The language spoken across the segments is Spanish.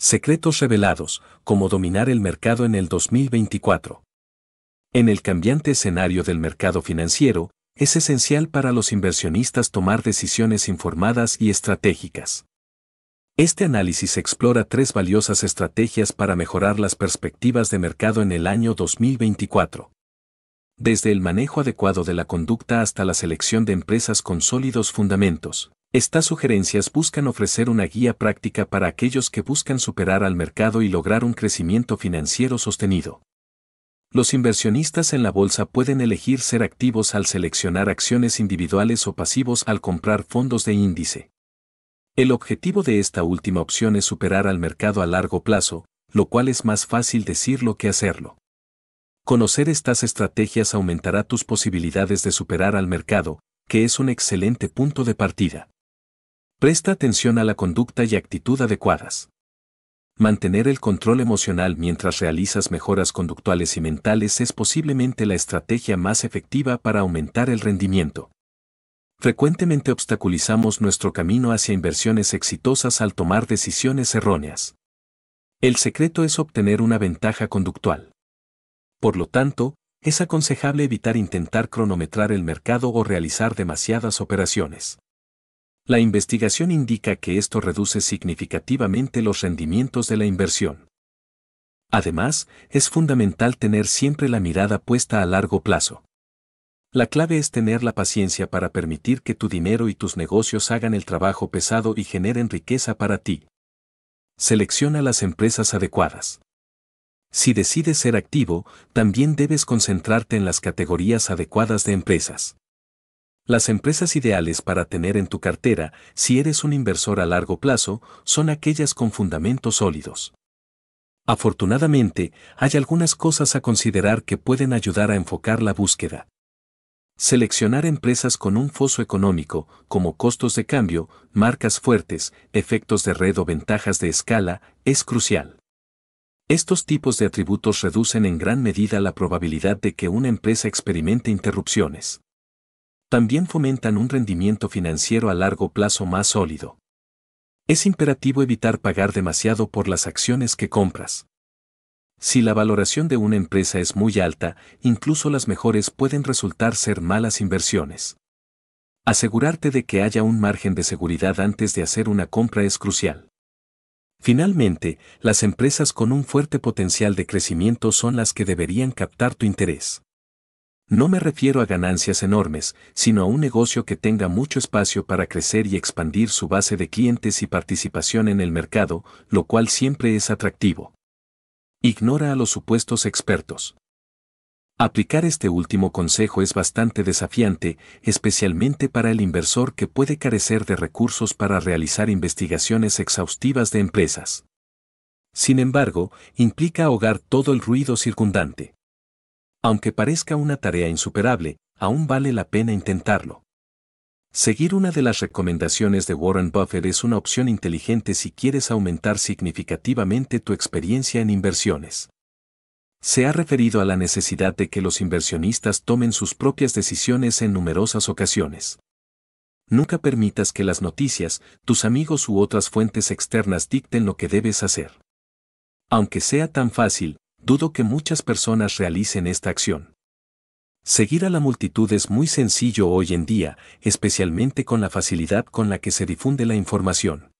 Secretos revelados, cómo dominar el mercado en el 2024. En el cambiante escenario del mercado financiero, es esencial para los inversionistas tomar decisiones informadas y estratégicas. Este análisis explora tres valiosas estrategias para mejorar las perspectivas de mercado en el año 2024 desde el manejo adecuado de la conducta hasta la selección de empresas con sólidos fundamentos. Estas sugerencias buscan ofrecer una guía práctica para aquellos que buscan superar al mercado y lograr un crecimiento financiero sostenido. Los inversionistas en la bolsa pueden elegir ser activos al seleccionar acciones individuales o pasivos al comprar fondos de índice. El objetivo de esta última opción es superar al mercado a largo plazo, lo cual es más fácil decirlo que hacerlo. Conocer estas estrategias aumentará tus posibilidades de superar al mercado, que es un excelente punto de partida. Presta atención a la conducta y actitud adecuadas. Mantener el control emocional mientras realizas mejoras conductuales y mentales es posiblemente la estrategia más efectiva para aumentar el rendimiento. Frecuentemente obstaculizamos nuestro camino hacia inversiones exitosas al tomar decisiones erróneas. El secreto es obtener una ventaja conductual. Por lo tanto, es aconsejable evitar intentar cronometrar el mercado o realizar demasiadas operaciones. La investigación indica que esto reduce significativamente los rendimientos de la inversión. Además, es fundamental tener siempre la mirada puesta a largo plazo. La clave es tener la paciencia para permitir que tu dinero y tus negocios hagan el trabajo pesado y generen riqueza para ti. Selecciona las empresas adecuadas. Si decides ser activo, también debes concentrarte en las categorías adecuadas de empresas. Las empresas ideales para tener en tu cartera, si eres un inversor a largo plazo, son aquellas con fundamentos sólidos. Afortunadamente, hay algunas cosas a considerar que pueden ayudar a enfocar la búsqueda. Seleccionar empresas con un foso económico, como costos de cambio, marcas fuertes, efectos de red o ventajas de escala, es crucial. Estos tipos de atributos reducen en gran medida la probabilidad de que una empresa experimente interrupciones. También fomentan un rendimiento financiero a largo plazo más sólido. Es imperativo evitar pagar demasiado por las acciones que compras. Si la valoración de una empresa es muy alta, incluso las mejores pueden resultar ser malas inversiones. Asegurarte de que haya un margen de seguridad antes de hacer una compra es crucial. Finalmente, las empresas con un fuerte potencial de crecimiento son las que deberían captar tu interés. No me refiero a ganancias enormes, sino a un negocio que tenga mucho espacio para crecer y expandir su base de clientes y participación en el mercado, lo cual siempre es atractivo. Ignora a los supuestos expertos. Aplicar este último consejo es bastante desafiante, especialmente para el inversor que puede carecer de recursos para realizar investigaciones exhaustivas de empresas. Sin embargo, implica ahogar todo el ruido circundante. Aunque parezca una tarea insuperable, aún vale la pena intentarlo. Seguir una de las recomendaciones de Warren Buffett es una opción inteligente si quieres aumentar significativamente tu experiencia en inversiones se ha referido a la necesidad de que los inversionistas tomen sus propias decisiones en numerosas ocasiones. Nunca permitas que las noticias, tus amigos u otras fuentes externas dicten lo que debes hacer. Aunque sea tan fácil, dudo que muchas personas realicen esta acción. Seguir a la multitud es muy sencillo hoy en día, especialmente con la facilidad con la que se difunde la información.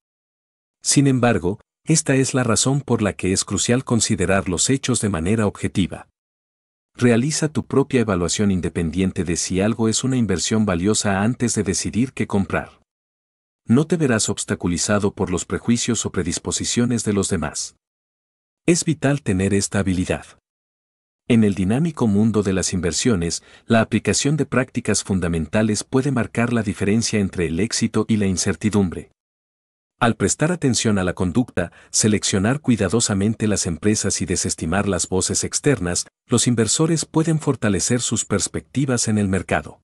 Sin embargo, esta es la razón por la que es crucial considerar los hechos de manera objetiva. Realiza tu propia evaluación independiente de si algo es una inversión valiosa antes de decidir qué comprar. No te verás obstaculizado por los prejuicios o predisposiciones de los demás. Es vital tener esta habilidad. En el dinámico mundo de las inversiones, la aplicación de prácticas fundamentales puede marcar la diferencia entre el éxito y la incertidumbre. Al prestar atención a la conducta, seleccionar cuidadosamente las empresas y desestimar las voces externas, los inversores pueden fortalecer sus perspectivas en el mercado.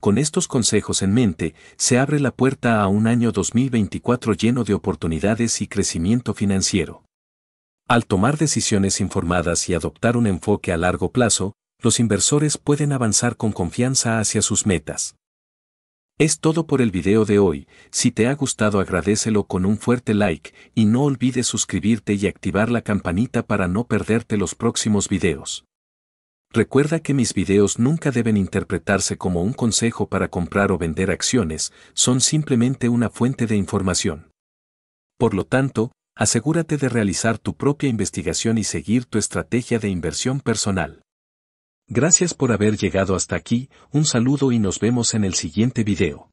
Con estos consejos en mente, se abre la puerta a un año 2024 lleno de oportunidades y crecimiento financiero. Al tomar decisiones informadas y adoptar un enfoque a largo plazo, los inversores pueden avanzar con confianza hacia sus metas. Es todo por el video de hoy, si te ha gustado agradecelo con un fuerte like y no olvides suscribirte y activar la campanita para no perderte los próximos videos. Recuerda que mis videos nunca deben interpretarse como un consejo para comprar o vender acciones, son simplemente una fuente de información. Por lo tanto, asegúrate de realizar tu propia investigación y seguir tu estrategia de inversión personal. Gracias por haber llegado hasta aquí, un saludo y nos vemos en el siguiente video.